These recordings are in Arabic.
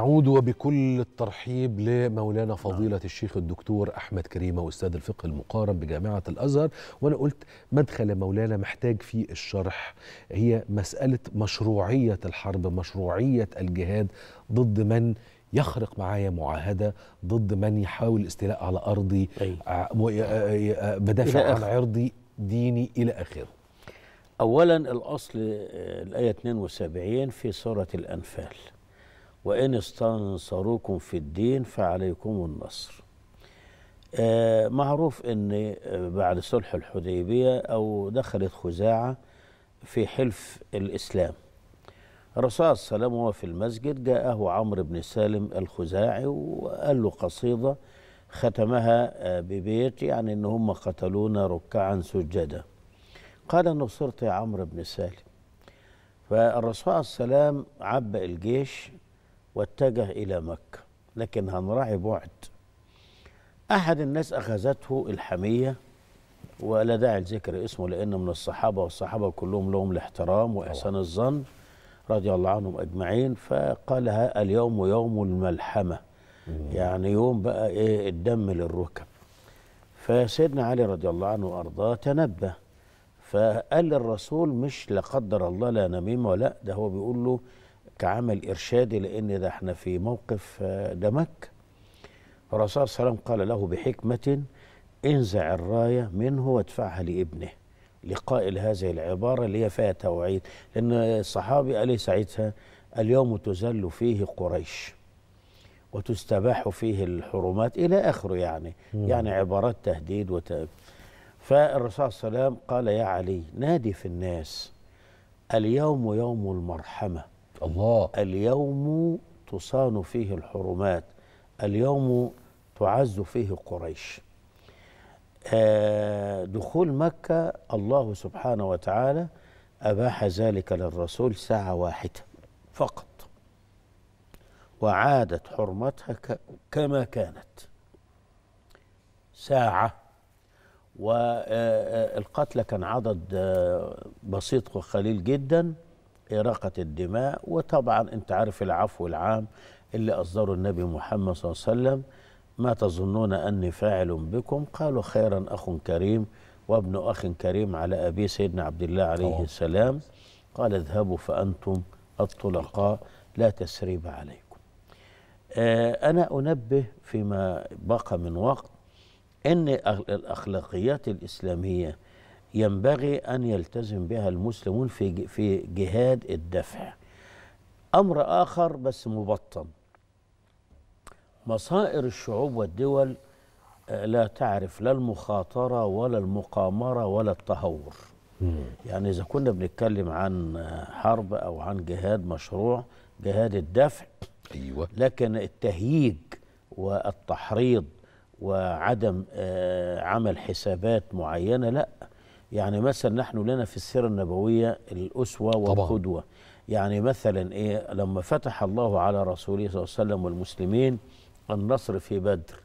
نعود وبكل الترحيب لمولانا فضيلة الشيخ الدكتور أحمد كريمة وأستاذ الفقه المقارن بجامعة الأزهر وأنا قلت مدخل مولانا محتاج فيه الشرح هي مسألة مشروعية الحرب مشروعية الجهاد ضد من يخرق معايا معاهدة ضد من يحاول استيلاء على أرضي آه، آه، آه، بدافع عن عرضي ديني إلى آخره أولا الأصل الآية 72 في سورة الأنفال وإن استنصروكم في الدين فعليكم النصر آه، معروف أن آه، بعد صلح الحديبية أو دخلت خزاعة في حلف الإسلام الرسول عليه وسلم وهو في المسجد جاءه عمرو بن سالم الخزاعي وقال له قصيدة ختمها آه، ببيت يعني ان هم قتلونا ركعا سجدا قال نصرت يا عمرو بن سالم فالرسول عليه وسلم عبأ الجيش واتجه إلى مكة لكن هنراعي بعد أحد الناس أخذته الحمية ولا داعي لذكر اسمه لأنه من الصحابة والصحابة كلهم لهم الاحترام وإحسان الظن رضي الله عنهم أجمعين فقال اليوم يوم الملحمة يعني يوم بقى إيه الدم للركب فسيدنا علي رضي الله عنه وأرضاه تنبه فقال للرسول مش لا قدر الله لا نميمة ولا ده هو بيقول له كعمل إرشادي لأن ده احنا في موقف آه، دمك الرسول صلى الله عليه وسلم قال له بحكمة انزع الراية منه وادفعها لابنه لقائل هذه العبارة اللي هي فيها توعيد لأن الصحابي قال لي إيه ساعتها اليوم تزل فيه قريش وتستباح فيه الحرمات إلى آخره يعني مم. يعني عبارات تهديد وت... فالرسول صلى الله عليه وسلم قال يا علي نادي في الناس اليوم يوم المرحمة الله اليوم تصان فيه الحرمات اليوم تعز فيه قريش آه، دخول مكة الله سبحانه وتعالى أباح ذلك للرسول ساعة واحدة فقط وعادت حرمتها كما كانت ساعة والقتلى آه، آه، كان عدد بسيط وقليل جداً إراقة الدماء وطبعا أنت عارف العفو العام اللي أصدره النبي محمد صلى الله عليه وسلم ما تظنون أني فاعل بكم قالوا خيرا أخ كريم وابن أخ كريم على أبي سيدنا عبد الله عليه أوه. السلام قال اذهبوا فأنتم الطلقاء لا تسريب عليكم آه أنا أنبه فيما بقى من وقت أن الأخلاقيات الإسلامية ينبغي أن يلتزم بها المسلمون في في جهاد الدفع أمر آخر بس مبطن مصائر الشعوب والدول آه، لا تعرف لا المخاطرة ولا المقامرة ولا التهور يعني إذا كنا بنتكلم عن آه، حرب أو عن جهاد مشروع جهاد الدفع أيوة. لكن التهييج والتحريض وعدم آه، عمل حسابات معينة لا يعني مثلا نحن لنا في السيرة النبوية الأسوة والقدوة يعني مثلا إيه لما فتح الله على رسوله صلى الله عليه وسلم والمسلمين النصر في بدر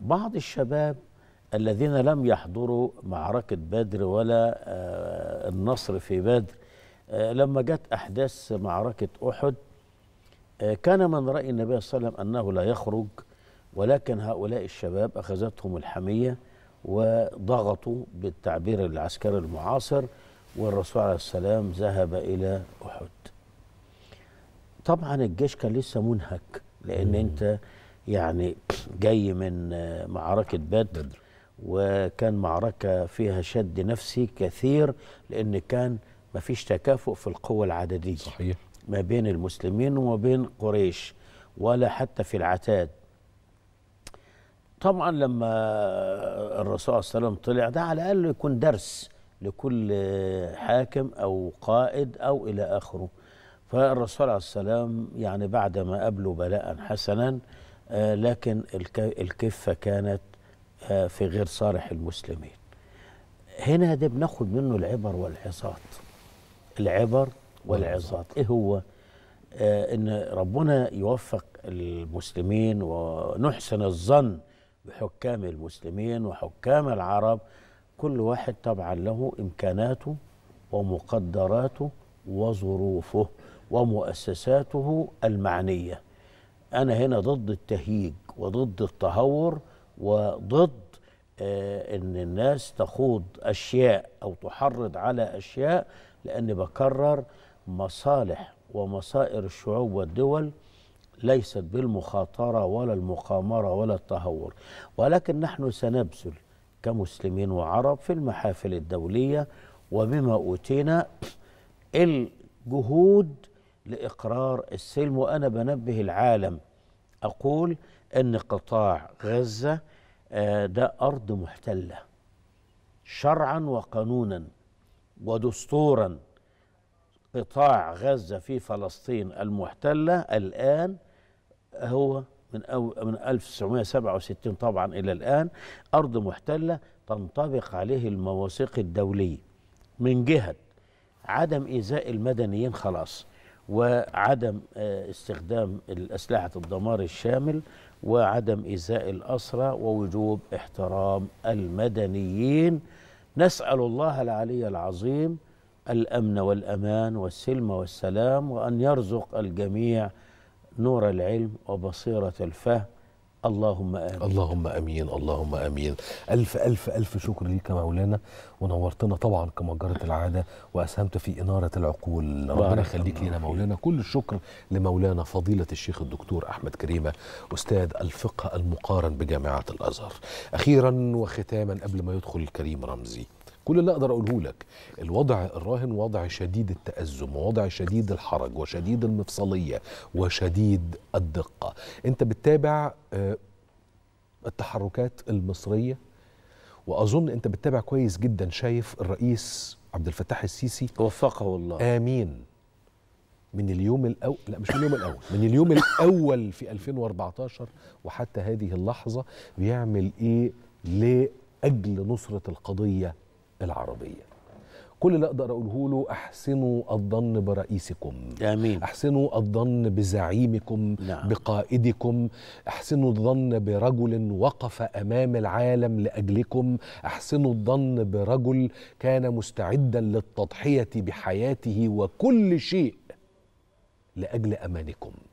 بعض الشباب الذين لم يحضروا معركة بدر ولا آه، النصر في بدر آه، لما جت أحداث معركة أحد آه، كان من رأي النبي صلى الله عليه وسلم أنه لا يخرج ولكن هؤلاء الشباب أخذتهم الحمية وضغطوا بالتعبير العسكري المعاصر والرسول عليه السلام ذهب إلى أحد طبعا الجيش كان لسه منهك لأن مم. أنت يعني جاي من معركة بدر, بدر. وكان معركة فيها شد نفسي كثير لأن كان ما فيش تكافؤ في القوة العددية صحيح. ما بين المسلمين وما بين قريش ولا حتى في العتاد طبعا لما الرسول صلى الله عليه وسلم طلع ده على الاقل يكون درس لكل حاكم او قائد او الى اخره فالرسول عليه السلام يعني بعد ما قابله بلاء حسنا آه، لكن الكفه كانت آه، في غير صالح المسلمين هنا ده بناخد منه العبر والعظات العبر والعظات ايه هو آه، ان ربنا يوفق المسلمين ونحسن الظن بحكام المسلمين وحكام العرب كل واحد طبعا له إمكاناته ومقدراته وظروفه ومؤسساته المعنية أنا هنا ضد التهييج وضد التهور وضد آه إن الناس تخوض أشياء أو تحرض على أشياء لأن بكرر مصالح ومصائر الشعوب والدول ليست بالمخاطرة ولا المقامرة ولا التهور ولكن نحن سنبذل كمسلمين وعرب في المحافل الدولية وبما أوتينا الجهود لإقرار السلم وأنا بنبه العالم أقول أن قطاع غزة آه، ده أرض محتلة شرعا وقانونا ودستورا قطاع غزة في فلسطين المحتلة الآن هو من أو من 1967 طبعا الى الان ارض محتله تنطبق عليه المواثيق الدوليه من جهه عدم ايذاء المدنيين خلاص وعدم آه، استخدام الاسلحه الدمار الشامل وعدم ايذاء الاسرى ووجوب احترام المدنيين نسال الله العلي العظيم الامن والامان والسلم والسلام وان يرزق الجميع نور العلم وبصيرة الفهم اللهم امين اللهم امين اللهم امين الف الف الف شكر ليك يا مولانا ونورتنا طبعا كما جرت العاده واسهمت في اناره العقول ربنا يخليك لنا مولانا كل الشكر لمولانا فضيله الشيخ الدكتور احمد كريمه استاذ الفقه المقارن بجامعه الازهر اخيرا وختاما قبل ما يدخل الكريم رمزي كل اللي اقدر اقوله لك الوضع الراهن وضع شديد التازم ووضع شديد الحرج وشديد المفصليه وشديد الدقه انت بتتابع آه، التحركات المصريه واظن انت بتتابع كويس جدا شايف الرئيس عبد الفتاح السيسي وفقه الله امين من اليوم الاول لا مش من اليوم الاول من اليوم الاول في 2014 وحتى هذه اللحظه بيعمل ايه لاجل نصره القضيه العربيه كل اللي اقدر اقوله له احسنوا الظن برئيسكم امين احسنوا الظن بزعيمكم نعم. بقائدكم احسنوا الظن برجل وقف امام العالم لاجلكم احسنوا الظن برجل كان مستعدا للتضحيه بحياته وكل شيء لاجل امانكم